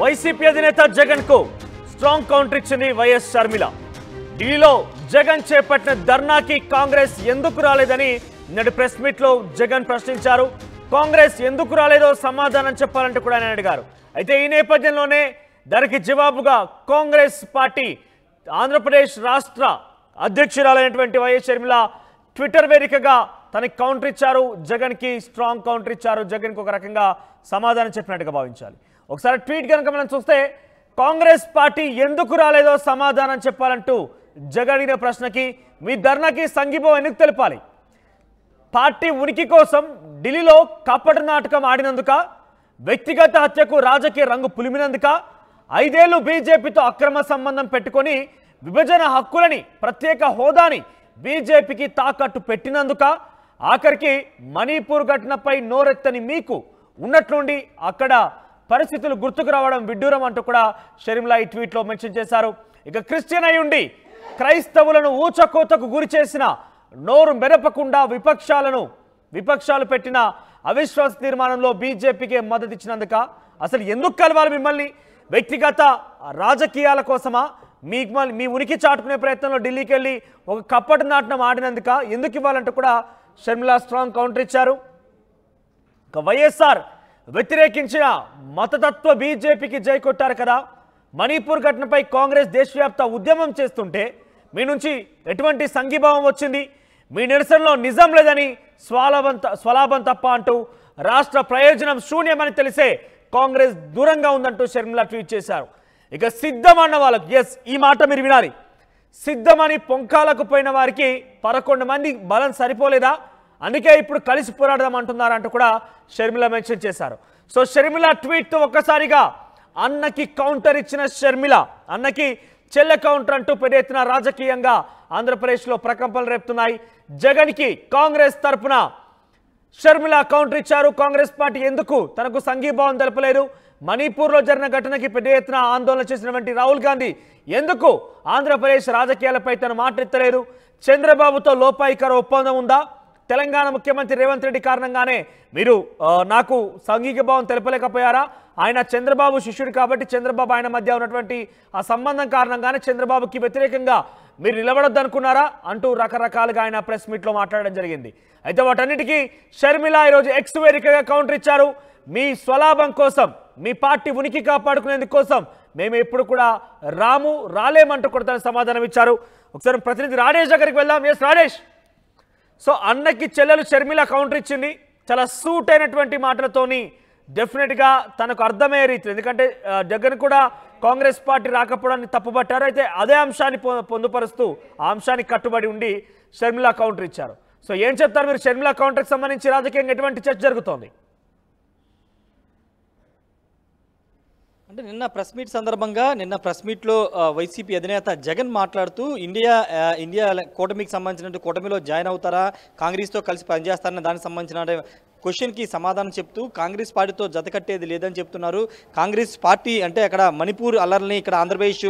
YCP అధినేత జగన్ కు strong counter ఇచ్చింది వైఎస్ షర్మిల ఢిల్లీలో జగన్ చేపట్టిన ధర్నాకి కాంగ్రెస్ ఎందుకు రాలేదని నేడు ప్రెస్ మీట్ లో జగన్ ప్రశ్నించారు కాంగ్రెస్ ఎందుకు రాలేదో సమాధానం చెప్పాలంటే కూడా ఆయన అడిగారు అయితే ఈ నేపథ్యంలోనే దానికి జవాబుగా కాంగ్రెస్ పార్టీ ఆంధ్రప్రదేశ్ రాష్ట్ర అధ్యక్షురాలైనటువంటి వైఎస్ షర్మిల ట్విట్టర్ వేదికగా తనకి కౌంటర్ ఇచ్చారు జగన్కి స్ట్రాంగ్ కౌంటర్ ఇచ్చారు జగన్కి ఒక రకంగా సమాధానం చెప్పినట్టుగా భావించాలి ఒకసారి ట్వీట్ కనుక మనం చూస్తే కాంగ్రెస్ పార్టీ ఎందుకు రాలేదో సమాధానం చెప్పాలంటూ జగడిన ప్రశ్నకి మీ ధర్నాకి సంఘీభం ఎందుకు తెలపాలి పార్టీ ఉనికి కోసం ఢిల్లీలో కపట నాటకం ఆడినందుక వ్యక్తిగత హత్యకు రాజకీయ రంగు పులిమినందుక ఐదేళ్లు బీజేపీతో అక్రమ సంబంధం పెట్టుకొని విభజన హక్కులని ప్రత్యేక హోదాని బీజేపీకి తాకట్టు పెట్టినందుక ఆఖరికి మణిపూర్ ఘటనపై నోరెత్తని మీకు ఉన్నట్లుండి అక్కడ పరిస్థితులు గుర్తుకు రావడం విడ్డూరం అంటూ కూడా షర్మిలా ఈ ట్వీట్లో మెన్షన్ చేశారు ఇక క్రిస్టియన్ అయ్యుండి క్రైస్తవులను ఊచకోతకు గురి చేసిన నోరు మెరపకుండా విపక్షాలను విపక్షాలు పెట్టిన అవిశ్వాస తీర్మానంలో బీజేపీకే మద్దతిచ్చినందుక అసలు ఎందుకు కలవాలి మిమ్మల్ని వ్యక్తిగత రాజకీయాల కోసమా మీ మీ ఉనికి చాటుకునే ప్రయత్నంలో ఢిల్లీకి వెళ్ళి ఒక కప్పటి నాటనం ఆడినందుక ఎందుకు ఇవ్వాలంటూ కూడా షర్మిలా స్ట్రాంగ్ కౌంటర్ ఇచ్చారు ఇక వైఎస్ఆర్ వ్యతిరేకించిన మతతత్వ బీజేపీకి జై కొట్టారు కదా మణిపూర్ ఘటనపై కాంగ్రెస్ దేశవ్యాప్త ఉద్యమం చేస్తుంటే మీ నుంచి ఎటువంటి సంఘీభావం వచ్చింది మీ నిరసనలో నిజం లేదని స్వలాభం స్వలాభం తప్ప అంటూ రాష్ట్ర ప్రయోజనం శూన్యమని తెలిసే కాంగ్రెస్ దూరంగా ఉందంటూ షర్మిల ట్వీట్ చేశారు ఇక సిద్ధమన్న వాళ్ళకు ఎస్ ఈ మాట మీరు వినాలి సిద్ధమని పొంకాలకు పోయిన వారికి పదకొండు మంది బలం సరిపోలేదా అందుకే ఇప్పుడు కలిసి పోరాడదాం అంటున్నారంటూ కూడా షర్మిల మెన్షన్ చేశారు సో షర్మిల ట్వీట్తో ఒక్కసారిగా అన్నకి కౌంటర్ ఇచ్చిన షర్మిల అన్నకి చెల్ల కౌంటర్ అంటూ పెద్ద ఎత్తున రాజకీయంగా ఆంధ్రప్రదేశ్లో ప్రకంపనలు రేపుతున్నాయి జగన్కి కాంగ్రెస్ తరఫున షర్మిల కౌంటర్ ఇచ్చారు కాంగ్రెస్ పార్టీ ఎందుకు తనకు సంఘీభావం తెలపలేదు మణిపూర్లో జరిగిన ఘటనకి పెద్ద ఎత్తున ఆందోళన చేసినటువంటి రాహుల్ గాంధీ ఎందుకు ఆంధ్రప్రదేశ్ రాజకీయాలపై తను ఎత్తలేదు చంద్రబాబుతో లోపాయికర ఒప్పందం ఉందా తెలంగాణ ముఖ్యమంత్రి రేవంత్ రెడ్డి కారణంగానే మీరు నాకు సాంఘిక భావం తెలపలేకపోయారా ఆయన చంద్రబాబు శిష్యుడు కాబట్టి చంద్రబాబు ఆయన మధ్య ఉన్నటువంటి ఆ సంబంధం కారణంగానే చంద్రబాబుకి వ్యతిరేకంగా మీరు నిలబడద్దు అనుకున్నారా అంటూ రకరకాలుగా ఆయన ప్రెస్ మీట్లో మాట్లాడడం జరిగింది అయితే వాటన్నిటికీ షర్మిల ఈరోజు ఎక్స్ వేరికగా కౌంటర్ ఇచ్చారు మీ స్వలాభం కోసం మీ పార్టీ ఉనికి కాపాడుకునేందుకు కోసం మేము ఎప్పుడు కూడా రాము రాలేమంటూ కూడా సమాధానం ఇచ్చారు ఒకసారి ప్రతినిధి రాడేష్ దగ్గరికి వెళ్దాం ఎస్ రాడేష్ సో అన్నకి చెల్లెలు షర్మిల కౌంటర్ ఇచ్చింది చాలా సూట్ అయినటువంటి మాటలతోని డెఫినెట్గా తనకు అర్థమయ్యే రీతి ఎందుకంటే జగన్ కూడా కాంగ్రెస్ పార్టీ రాకపోవడానికి తప్పుపట్టారు అయితే అదే అంశాన్ని పొందుపరుస్తూ ఆ అంశానికి కట్టుబడి ఉండి షర్మిల కౌంటర్ ఇచ్చారు సో ఏం చెప్తారు మీరు షర్మిల కౌంటర్కి సంబంధించి రాజకీయంగా ఎటువంటి చర్చ జరుగుతోంది అంటే నిన్న ప్రెస్ మీట్ సందర్భంగా నిన్న ప్రెస్ మీట్లో వైసీపీ అధినేత జగన్ మాట్లాడుతూ ఇండియా ఇండియా కూటమికి సంబంధించిన కూటమిలో జాయిన్ అవుతారా కాంగ్రెస్తో కలిసి పనిచేస్తారని దానికి సంబంధించిన క్వశ్చన్కి సమాధానం చెప్తూ కాంగ్రెస్ పార్టీతో జతకట్టేది లేదని చెప్తున్నారు కాంగ్రెస్ పార్టీ అంటే అక్కడ మణిపూర్ అల్లర్ని ఇక్కడ ఆంధ్రప్రదేశ్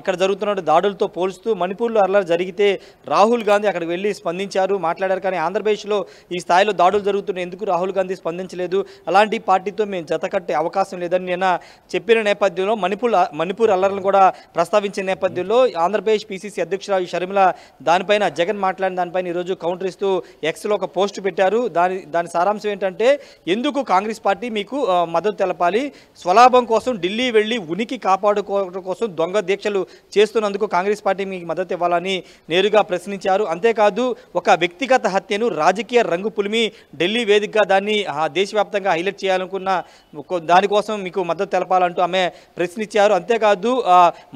ఇక్కడ జరుగుతున్న దాడులతో పోల్చుతూ మణిపూర్లో అల్లర్ జరిగితే రాహుల్ గాంధీ అక్కడికి వెళ్ళి స్పందించారు మాట్లాడారు కానీ ఆంధ్రప్రదేశ్లో ఈ స్థాయిలో దాడులు జరుగుతున్న ఎందుకు రాహుల్ గాంధీ స్పందించలేదు అలాంటి పార్టీతో మేము జతకట్టే అవకాశం లేదని నేను చెప్పిన నేపథ్యంలో మణిపూర్ మణిపూర్ అల్లర్లను కూడా ప్రస్తావించిన నేపథ్యంలో ఆంధ్రప్రదేశ్ పిసిసి అధ్యక్షురాలు షర్మిల దానిపైన జగన్ మాట్లాడిన దానిపైన ఈరోజు కౌంటర్ ఇస్తూ ఎక్స్లో ఒక పోస్ట్ పెట్టారు దాని దాని సారా సారాంశం ఏంటంటే ఎందుకు కాంగ్రెస్ పార్టీ మీకు మద్దతు తెలపాలి స్వలాభం కోసం ఢిల్లీ వెళ్ళి ఉనికి కాపాడుకోవడం కోసం దొంగ దీక్షలు చేస్తున్నందుకు కాంగ్రెస్ పార్టీ మీకు మద్దతు ఇవ్వాలని నేరుగా ప్రశ్నించారు అంతేకాదు ఒక వ్యక్తిగత హత్యను రాజకీయ రంగు పులిమి ఢిల్లీ వేదికగా దాన్ని దేశవ్యాప్తంగా హైలైట్ చేయాలనుకున్న దానికోసం మీకు మద్దతు తెలపాలంటూ ఆమె ప్రశ్నించారు అంతేకాదు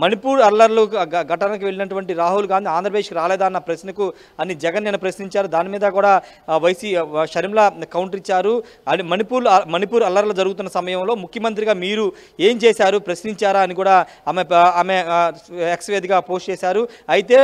మణిపూర్ అల్లర్లు ఘటనకు వెళ్ళినటువంటి రాహుల్ గాంధీ ఆంధ్రప్రదేశ్కి రాలేదా అన్న ప్రశ్నకు అని జగన్ నేను ప్రశ్నించారు దాని మీద కూడా వైసీ షర్మిల కౌంటర్ కౌంటర్ ఇచ్చారు అని మణిపూర్ మణిపూర్ అల్లర్లు జరుగుతున్న సమయంలో ముఖ్యమంత్రిగా మీరు ఏం చేశారు ప్రశ్నించారా అని కూడా ఆమె ఆమె ఎక్స్ వేదిగా పోస్ట్ చేశారు అయితే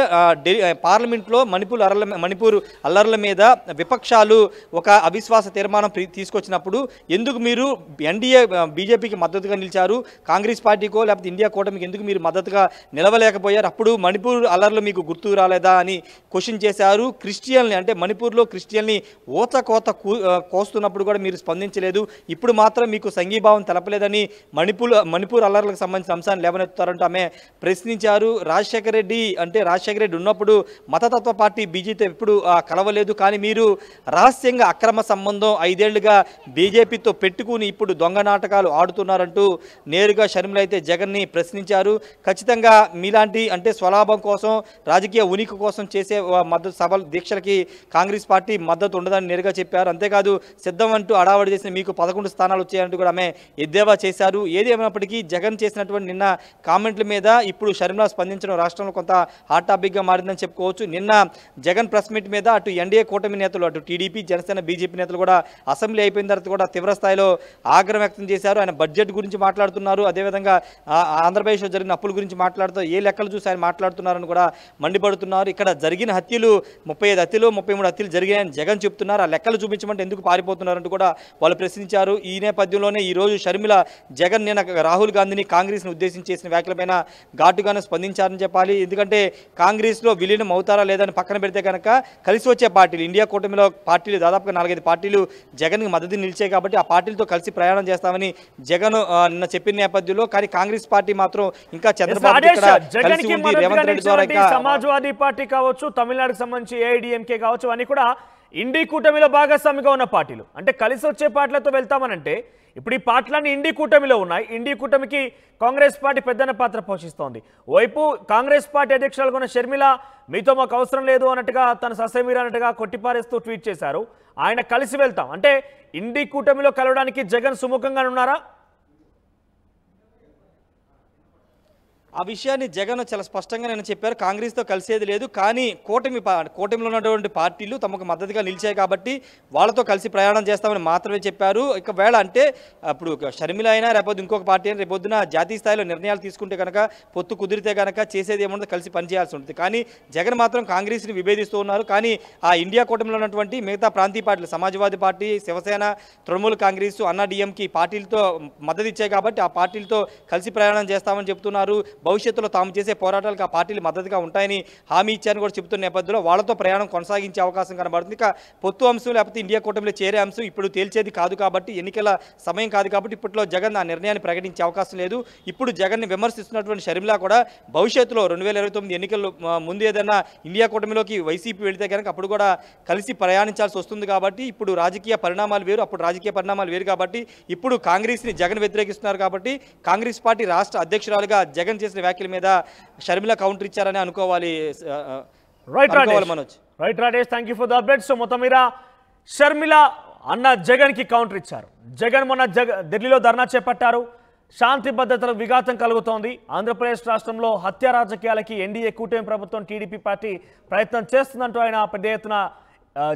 పార్లమెంట్లో మణిపూర్ అల్లర్ల మణిపూర్ అల్లర్ల మీద విపక్షాలు ఒక అవిశ్వాస తీర్మానం తీసుకొచ్చినప్పుడు ఎందుకు మీరు ఎన్డీఏ బీజేపీకి మద్దతుగా నిలిచారు కాంగ్రెస్ పార్టీకో లేకపోతే ఇండియా కూటమికి ఎందుకు మీరు మద్దతుగా నిలవలేకపోయారు అప్పుడు మణిపూర్ అల్లర్లు మీకు గుర్తు రాలేదా అని క్వశ్చన్ చేశారు క్రిస్టియన్ని అంటే మణిపూర్లో క్రిస్టియన్ని కూ కోస్తున్నప్పుడు కూడా మీరు స్పందించలేదు ఇప్పుడు మాత్రం మీకు సంఘీభావం తెలపలేదని మణిపూర్ మణిపూర్ అల్లర్లకు సంబంధించిన అంశాన్ని లేవనెత్తారంటూ ఆమె ప్రశ్నించారు రాజశేఖర రెడ్డి అంటే రాజశేఖర రెడ్డి ఉన్నప్పుడు మతతత్వ పార్టీ బీజేపీ ఎప్పుడు కలవలేదు కానీ మీరు రహస్యంగా అక్రమ సంబంధం ఐదేళ్లుగా బీజేపీతో పెట్టుకుని ఇప్పుడు దొంగ నాటకాలు ఆడుతున్నారంటూ నేరుగా షర్మిల అయితే జగన్ని ప్రశ్నించారు ఖచ్చితంగా మీలాంటి అంటే స్వలాభం కోసం రాజకీయ ఉనికి కోసం చేసే మద్దతు సభలు దీక్షలకి కాంగ్రెస్ పార్టీ మద్దతు ఉండదని నేరుగా చెప్పారు అంతేకాదు సిద్ధం అంటూ అడావడి చేసిన మీకు పదకొండు స్థానాలు వచ్చాయంటూ కూడా ఆమె ఎద్దేవా చేశారు ఏది ఏమైనప్పటికీ జగన్ చేసినటువంటి నిన్న కామెంట్ల మీద ఇప్పుడు షర్మిలా స్పందించడం రాష్ట్రంలో కొంత హాట్ టాపిక్గా మారిందని చెప్పుకోవచ్చు నిన్న జగన్ ప్రెస్ మీట్ మీద అటు ఎన్డీఏ కూటమి నేతలు అటు టీడీపీ జనసేన బీజేపీ నేతలు కూడా అసెంబ్లీ అయిపోయిన తర్వాత కూడా తీవ్ర స్థాయిలో ఆగ్రహం వ్యక్తం చేశారు ఆయన బడ్జెట్ గురించి మాట్లాడుతున్నారు అదేవిధంగా ఆంధ్రప్రదేశ్లో జరిగిన అప్పుల గురించి మాట్లాడుతూ ఏ లెక్కలు చూసి ఆయన మాట్లాడుతున్నారని కూడా మండిపడుతున్నారు ఇక్కడ జరిగిన హత్యలు ముప్పై ఐదు హత్యలు ముప్పై మూడు హత్యలు జరిగాయని జగన్ చెప్తున్నారు ఆ లెక్కలు చూపించమంటే ఎందుకు పారిపోతున్నారంటూ కూడా వాళ్ళు ప్రశ్నించారు ఈ నేపథ్యంలోనే ఈరోజు షర్మిల జగన్ నిన్న రాహుల్ గాంధీని కాంగ్రెస్ను ఉద్దేశించి చేసిన వ్యాఖ్యలపైన ఘాటుగానే స్పందించారని చెప్పాలి ఎందుకంటే కాంగ్రెస్లో విలీనం అవుతారా లేదని పక్కన పెడితే కనుక కలిసి వచ్చే పార్టీలు ఇండియా కూటమిలో పార్టీలు దాదాపుగా నాలుగైదు పార్టీలు జగన్కి మద్దతు నిలిచాయి కాబట్టి ఆ పార్టీలతో కలిసి ప్రయాణం చేస్తామని జగన్ నిన్న చెప్పిన నేపథ్యంలో కానీ కాంగ్రెస్ పార్టీ మాత్రం ఇంకా చంద్రబాబు సమాజ్వాదీ పార్టీ కావచ్చు తమిళనాడుకు సంబంధించి ఏఐడిఎంకే కావచ్చు అని కూడా ఇండి కూటమిలో భాగస్వామిగా ఉన్న పార్టీలు అంటే కలిసి వచ్చే పార్టీలతో వెళ్తామనంటే ఇప్పుడు ఈ పార్టీలన్నీ ఇండి కూటమిలో ఉన్నాయి ఇండి కూటమికి కాంగ్రెస్ పార్టీ పెద్దన పాత్ర పోషిస్తోంది వైపు కాంగ్రెస్ పార్టీ అధ్యక్షురాలుగా ఉన్న షర్మిల మీతో మాకు అవసరం లేదు అన్నట్టుగా తన ససేమీర అన్నట్టుగా కొట్టిపారేస్తూ ట్వీట్ చేశారు ఆయన కలిసి వెళ్తాం అంటే ఇండి కూటమిలో కలవడానికి జగన్ సుముఖంగా ఉన్నారా ఆ విషయాన్ని జగన్ చాలా స్పష్టంగా నేను చెప్పారు కాంగ్రెస్తో కలిసేది లేదు కానీ కూటమి కూటమిలో ఉన్నటువంటి పార్టీలు తమకు మద్దతుగా నిలిచాయి కాబట్టి వాళ్ళతో కలిసి ప్రయాణం చేస్తామని మాత్రమే చెప్పారు ఇక వేళ అంటే ఇప్పుడు షర్మిల అయినా రేపొద్దు ఇంకొక పార్టీ అయినా రేపొద్దున జాతీయ స్థాయిలో నిర్ణయాలు తీసుకుంటే కనుక పొత్తు కుదిరితే కనుక చేసేది ఏమన్నా కలిసి పనిచేయాల్సి ఉంటుంది కానీ జగన్ మాత్రం కాంగ్రెస్ని విభేదిస్తూ ఉన్నారు కానీ ఆ ఇండియా కూటమిలో ఉన్నటువంటి మిగతా ప్రాంతీయ పార్టీలు సమాజ్వాదీ పార్టీ శివసేన తృణమూల్ కాంగ్రెస్ అన్నా డిఎంకి పార్టీలతో మద్దతు ఇచ్చాయి కాబట్టి ఆ పార్టీలతో కలిసి ప్రయాణం చేస్తామని చెప్తున్నారు భవిష్యత్తులో తాము చేసే పోరాటాలకు ఆ పార్టీలు మద్దతుగా ఉంటాయని హామీ ఇచ్చారని కూడా చెబుతున్న నేపథ్యంలో వాళ్ళతో ప్రయాణం కొనసాగించే అవకాశం కనబడుతుంది ఇక పొత్తు అంశం లేకపోతే ఇండియా కూటమిలో చేరే అంశం ఇప్పుడు తేల్చేది కాదు కాబట్టి ఎన్నికల సమయం కాదు కాబట్టి ఇప్పట్లో జగన్ ఆ నిర్ణయాన్ని ప్రకటించే అవకాశం లేదు ఇప్పుడు జగన్ని విమర్శిస్తున్నటువంటి షర్మిలా కూడా భవిష్యత్తులో రెండు వేల ఇరవై తొమ్మిది ఎన్నికల్లో ముందు ఏదైనా ఇండియా కూటమిలోకి వైసీపీ వెళితే కనుక అప్పుడు కూడా కలిసి ప్రయాణించాల్సి వస్తుంది కాబట్టి ఇప్పుడు రాజకీయ పరిణామాలు వేరు అప్పుడు రాజకీయ పరిణామాలు వేరు కాబట్టి ఇప్పుడు కాంగ్రెస్ని జగన్ వ్యతిరేకిస్తున్నారు కాబట్టి కాంగ్రెస్ పార్టీ రాష్ట్ర అధ్యక్షురాలుగా జగన్ చేసిన చేసిన వ్యాఖ్యల మీద షర్మిల కౌంటర్ ఇచ్చారని అనుకోవాలి right Manoj right Rajesh thank you for the update so మొత్తం మీద షర్మిల అన్న జగన్ కి కౌంటర్ ఇచ్చారు జగన్ మొన్న జగ ఢిల్లీలో ధర్నా చేపట్టారు శాంతి భద్రతలకు విఘాతం కలుగుతోంది ఆంధ్రప్రదేశ్ రాష్ట్రంలో హత్య రాజకీయాలకి ఎన్డీఏ కూటమి ప్రభుత్వం టీడీపీ పార్టీ ప్రయత్నం చేస్తుందంటూ ఆయన పెద్ద ఎత్తున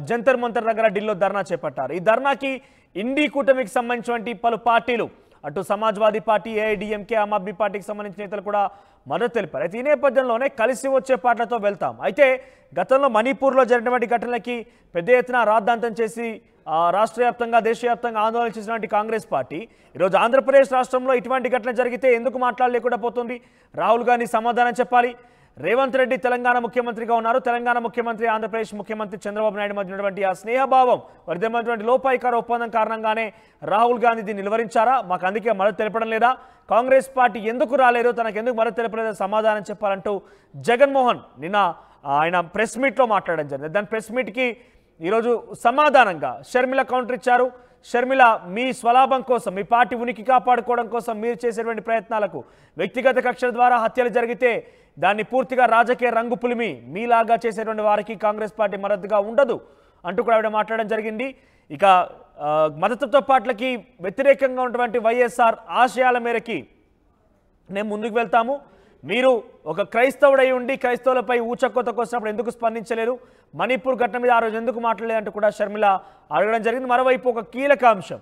జంతర్ మంతర్ దగ్గర ఢిల్లీలో ధర్నా చేపట్టారు ఈ ధర్నాకి ఇండి కూటమికి సంబంధించినటువంటి పలు పార్టీలు అటు సమాజ్వాదీ పార్టీ ఏఐడిఎంకే ఆమ్ ఆద్మీ పార్టీకి సంబంధించిన నేతలు కూడా మద్దతు తెలిపారు అయితే ఈ నేపథ్యంలోనే కలిసి వచ్చే పాటలతో వెళ్తాం అయితే గతంలో మణిపూర్లో జరిగినటువంటి ఘటనలకి పెద్ద ఎత్తున రాద్ధాంతం చేసి రాష్ట్ర వ్యాప్తంగా దేశవ్యాప్తంగా ఆందోళన చేసినటువంటి కాంగ్రెస్ పార్టీ ఈరోజు ఆంధ్రప్రదేశ్ రాష్ట్రంలో ఇటువంటి ఘటన జరిగితే ఎందుకు మాట్లాడలేకుండా పోతుంది రాహుల్ గాంధీ సమాధానం చెప్పాలి రేవంత్ రెడ్డి తెలంగాణ ముఖ్యమంత్రిగా ఉన్నారు తెలంగాణ ముఖ్యమంత్రి ఆంధ్రప్రదేశ్ ముఖ్యమంత్రి చంద్రబాబు నాయుడు మధ్య ఉన్నటువంటి ఆ స్నేహభావం వారిద్దరినటువంటి లోపాయికార ఒప్పందం కారణంగానే రాహుల్ గాంధీ దీన్ని నిలువరించారా మాకు అందుకే మద్దతు తెలపడం లేదా కాంగ్రెస్ పార్టీ ఎందుకు రాలేదు తనకు ఎందుకు మద్దతు తెలపలేదో సమాధానం చెప్పాలంటూ జగన్మోహన్ నిన్న ఆయన ప్రెస్ మీట్లో మాట్లాడడం జరిగింది దాని ప్రెస్ మీట్కి ఈరోజు సమాధానంగా షర్మిల కౌంటర్ ఇచ్చారు షర్మిల మీ స్వలాభం కోసం మీ పార్టీ ఉనికి కాపాడుకోవడం కోసం మీరు చేసేటువంటి ప్రయత్నాలకు వ్యక్తిగత కక్షల ద్వారా హత్యలు జరిగితే దాన్ని పూర్తిగా రాజకీయ రంగు పులిమి మీలాగా చేసేటువంటి వారికి కాంగ్రెస్ పార్టీ మద్దతుగా ఉండదు అంటూ కూడా ఆవిడ మాట్లాడడం జరిగింది ఇక మద్దతుతో పార్టీలకి వ్యతిరేకంగా ఉన్నటువంటి వైఎస్ఆర్ ఆశయాల మేరకి మేము ముందుకు వెళ్తాము మీరు ఒక క్రైస్తవుడై ఉండి క్రైస్తవులపై ఊచకోత కోసినప్పుడు ఎందుకు స్పందించలేరు మణిపూర్ ఘటన మీద ఆ రోజు ఎందుకు మాట్లాడలేదంటూ కూడా షర్మిల అడగడం జరిగింది మరోవైపు ఒక కీలక అంశం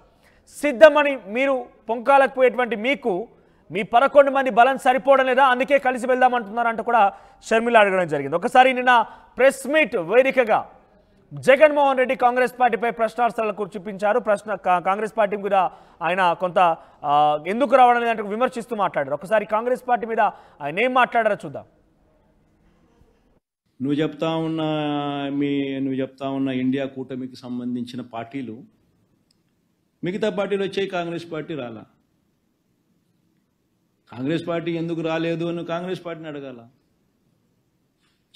సిద్ధమని మీరు పొంకాలకు పోయేటువంటి మీకు మీ పదకొండు మంది బలం సరిపోవడం లేదా అందుకే కలిసి వెళ్దామంటున్నారంటూ కూడా షర్మిల అడగడం జరిగింది ఒకసారి నిన్న ప్రెస్ మీట్ వేదికగా జగన్మోహన్ రెడ్డి కాంగ్రెస్ పార్టీపై ప్రశ్నార్థాలను చూపించారు ప్రశ్న కాంగ్రెస్ పార్టీ మీద ఆయన కొంత ఎందుకు రావడం లేదంటే విమర్శిస్తూ మాట్లాడారు ఒకసారి కాంగ్రెస్ పార్టీ మీద ఆయన ఏం మాట్లాడారో చూద్దాం నువ్వు చెప్తా ఉన్న మీ నువ్వు చెప్తా ఉన్న ఇండియా కూటమికి సంబంధించిన పార్టీలు మిగతా పార్టీలు వచ్చాయి కాంగ్రెస్ పార్టీ రాలా కాంగ్రెస్ పార్టీ ఎందుకు రాలేదు అని కాంగ్రెస్ పార్టీని అడగాల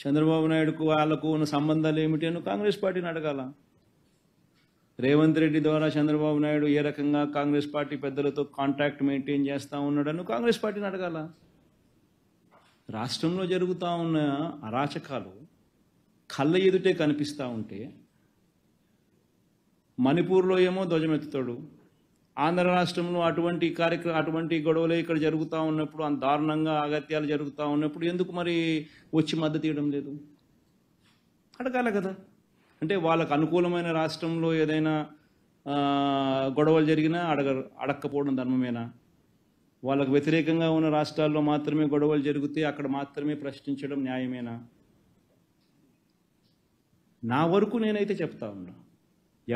చంద్రబాబు నాయుడుకు వాళ్లకు ఉన్న సంబంధాలు ఏమిటి అని కాంగ్రెస్ పార్టీని అడగాల రేవంత్ రెడ్డి ద్వారా చంద్రబాబు నాయుడు ఏ రకంగా కాంగ్రెస్ పార్టీ పెద్దలతో కాంటాక్ట్ మెయింటైన్ చేస్తూ ఉన్నాడని కాంగ్రెస్ పార్టీని అడగాల రాష్ట్రంలో జరుగుతూ ఉన్న అరాచకాలు కళ్ళ ఎదుటే కనిపిస్తూ ఉంటే మణిపూర్లో ఏమో ధ్వజమెత్తుతాడు ఆంధ్ర రాష్ట్రంలో అటువంటి కార్యక్రమం అటువంటి గొడవలు ఇక్కడ జరుగుతూ ఉన్నప్పుడు అంత దారుణంగా అగత్యాలు జరుగుతూ ఉన్నప్పుడు ఎందుకు మరి వచ్చి మద్దతు ఇవ్వడం లేదు అడగాలి కదా అంటే వాళ్ళకు అనుకూలమైన రాష్ట్రంలో ఏదైనా గొడవలు జరిగినా అడగ అడక్కపోవడం ధర్మమేనా వాళ్ళకు వ్యతిరేకంగా ఉన్న రాష్ట్రాల్లో మాత్రమే గొడవలు జరిగితే అక్కడ మాత్రమే ప్రశ్నించడం న్యాయమేనా నా వరకు నేనైతే చెప్తా ఉన్నా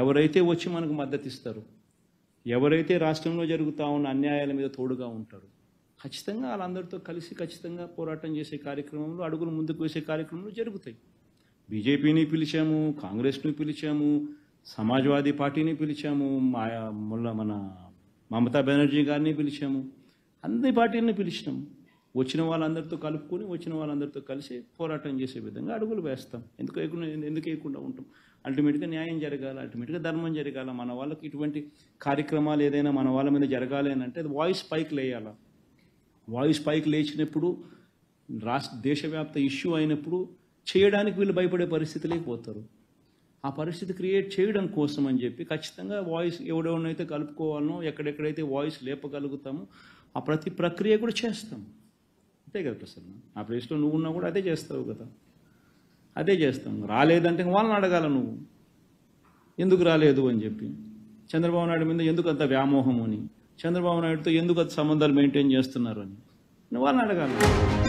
ఎవరైతే వచ్చి మనకు మద్దతిస్తారు ఎవరైతే రాష్ట్రంలో జరుగుతూ ఉన్న అన్యాయాల మీద తోడుగా ఉంటారు ఖచ్చితంగా వాళ్ళందరితో కలిసి ఖచ్చితంగా పోరాటం చేసే కార్యక్రమంలో అడుగులు ముందుకు వేసే కార్యక్రమాలు జరుగుతాయి బీజేపీని పిలిచాము కాంగ్రెస్ను పిలిచాము సమాజ్వాదీ పార్టీని పిలిచాము మా మన మమతా బెనర్జీ గారిని పిలిచాము అన్ని పార్టీని పిలిచినాము వచ్చిన వాళ్ళందరితో కలుపుకొని వచ్చిన వాళ్ళందరితో కలిసి పోరాటం చేసే విధంగా అడుగులు వేస్తాం ఎందుకు ఎందుకు వేయకుండా ఉంటాం అల్టిమేట్గా న్యాయం జరగాలి అల్టిమేట్గా ధర్మం జరగాల మన వాళ్ళకి ఇటువంటి కార్యక్రమాలు ఏదైనా మన వాళ్ళ మీద జరగాలి అని అంటే వాయిస్ పైకి లేయాల వాయిస్ పైకి లేచినప్పుడు రాష్ట్ర దేశవ్యాప్త ఇష్యూ అయినప్పుడు చేయడానికి వీళ్ళు భయపడే పరిస్థితి లేకపోతారు ఆ పరిస్థితి క్రియేట్ చేయడం కోసం అని చెప్పి ఖచ్చితంగా వాయిస్ ఎవడెవరినైతే కలుపుకోవాలనో ఎక్కడెక్కడైతే వాయిస్ లేపగలుగుతామో ఆ ప్రతి ప్రక్రియ కూడా చేస్తాం అంతే కదా ప్రసన్న ఆ ప్లేస్లో నువ్వు ఉన్నా కూడా అదే చేస్తావు కదా అదే చేస్తాం రాలేదంటే వాళ్ళని అడగాల నువ్వు ఎందుకు రాలేదు అని చెప్పి చంద్రబాబు నాయుడు మీద ఎందుకు అంత వ్యామోహం అని చంద్రబాబు నాయుడుతో ఎందుకు అంత సంబంధాలు మెయింటైన్ చేస్తున్నారు అని వాళ్ళని అడగాలి